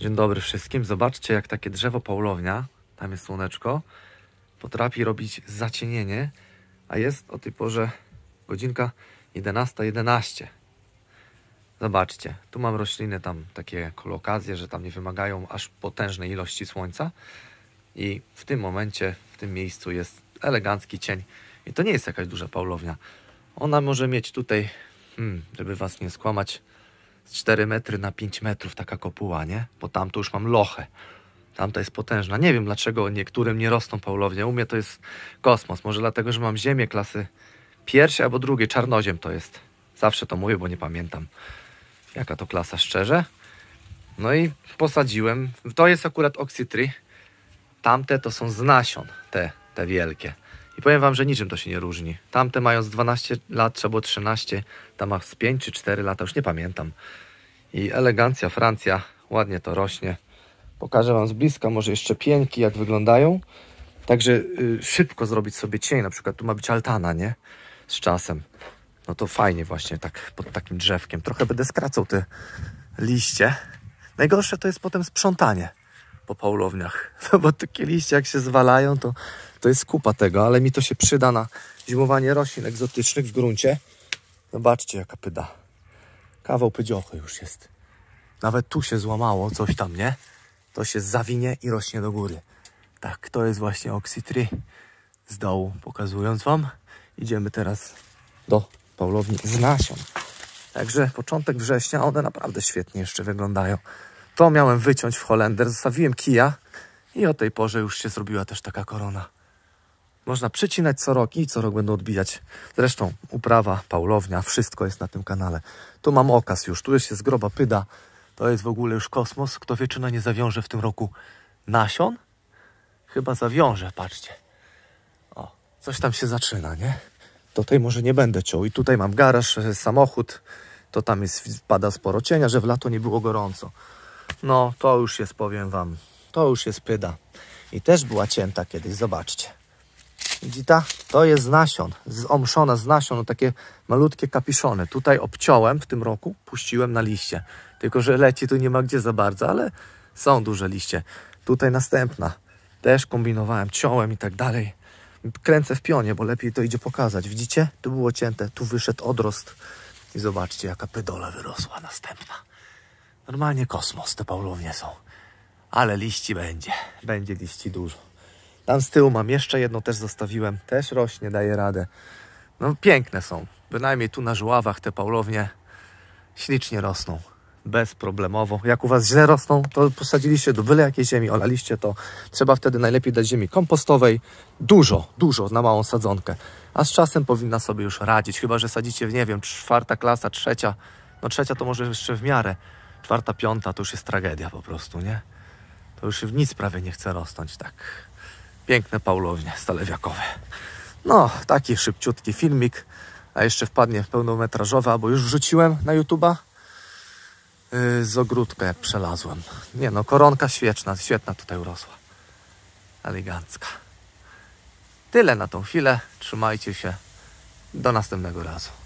Dzień dobry wszystkim. Zobaczcie, jak takie drzewo paulownia, tam jest słoneczko, potrafi robić zacienienie, a jest o tej porze godzinka 11.11. .11. Zobaczcie, tu mam rośliny tam takie kolokazje, że tam nie wymagają aż potężnej ilości słońca i w tym momencie, w tym miejscu jest elegancki cień i to nie jest jakaś duża paulownia. Ona może mieć tutaj, hmm, żeby Was nie skłamać, z 4 metry na 5 metrów taka kopuła, nie? Bo tam tu już mam lochę. Tamta jest potężna. Nie wiem dlaczego niektórym nie rosną pałownie. U mnie to jest kosmos. Może dlatego, że mam ziemię klasy pierwszej albo drugiej. Czarnoziem to jest. Zawsze to mówię, bo nie pamiętam. Jaka to klasa, szczerze? No i posadziłem. To jest akurat oxytry. Tamte to są z nasion, te, te wielkie. I powiem Wam, że niczym to się nie różni. Tamte mając 12 lat, trzeba było 13, tam ma 5 czy 4 lata, już nie pamiętam. I elegancja Francja, ładnie to rośnie. Pokażę Wam z bliska może jeszcze pienki, jak wyglądają. Także y, szybko zrobić sobie cień, na przykład tu ma być altana, nie? Z czasem. No to fajnie właśnie tak pod takim drzewkiem. Trochę będę skracał te liście. Najgorsze to jest potem sprzątanie po paulowniach. No bo takie liście jak się zwalają, to, to jest kupa tego, ale mi to się przyda na zimowanie roślin egzotycznych w gruncie. Zobaczcie no jaka pyda. Kawał pydziochy już jest. Nawet tu się złamało coś tam, nie? To się zawinie i rośnie do góry. Tak, to jest właśnie oxytry z dołu, pokazując Wam. Idziemy teraz do paulowni z nasion. Także początek września one naprawdę świetnie jeszcze wyglądają. To miałem wyciąć w Holender. Zostawiłem kija i o tej porze już się zrobiła też taka korona. Można przycinać co rok i co rok będą odbijać. Zresztą uprawa, pałownia, wszystko jest na tym kanale. Tu mam okaz już, tu jest zgroba pyda. To jest w ogóle już kosmos. Kto wie, czy na nie zawiąże w tym roku nasion? Chyba zawiąże, patrzcie. O, coś tam się zaczyna, nie? Tutaj może nie będę ciął. I tutaj mam garaż, e, samochód. To tam jest, pada sporo cienia, że w lato nie było gorąco. No, to już jest, powiem Wam, to już jest pyda. I też była cięta kiedyś, zobaczcie. Widzita? To jest z nasion, omszona z nasion, no takie malutkie kapiszony. Tutaj obciąłem w tym roku, puściłem na liście. Tylko, że leci tu nie ma gdzie za bardzo, ale są duże liście. Tutaj następna. Też kombinowałem, ciąłem i tak dalej. Kręcę w pionie, bo lepiej to idzie pokazać. Widzicie? Tu było cięte, tu wyszedł odrost. I zobaczcie, jaka pydola wyrosła następna. Normalnie kosmos te paulowie są. Ale liści będzie. Będzie liści dużo. Tam z tyłu mam jeszcze jedno, też zostawiłem. Też rośnie, daje radę. No piękne są. Bynajmniej tu na żuławach te paulownie ślicznie rosną. Bezproblemowo. Jak u Was źle rosną, to posadziliście do byle jakiej ziemi, olaliście to. Trzeba wtedy najlepiej dać ziemi kompostowej. Dużo, dużo, na małą sadzonkę. A z czasem powinna sobie już radzić. Chyba, że sadzicie w, nie wiem, czwarta klasa, trzecia. No trzecia to może jeszcze w miarę czwarta, piąta to już jest tragedia po prostu, nie? To już w nic prawie nie chce rosnąć, tak. Piękne paulownie stalewiakowe. No, taki szybciutki filmik, a jeszcze wpadnie pełnometrażowe, bo już wrzuciłem na YouTube'a yy, z ogródka, jak przelazłem. Nie no, koronka świetna, świetna tutaj urosła. Elegancka. Tyle na tą chwilę. Trzymajcie się. Do następnego razu.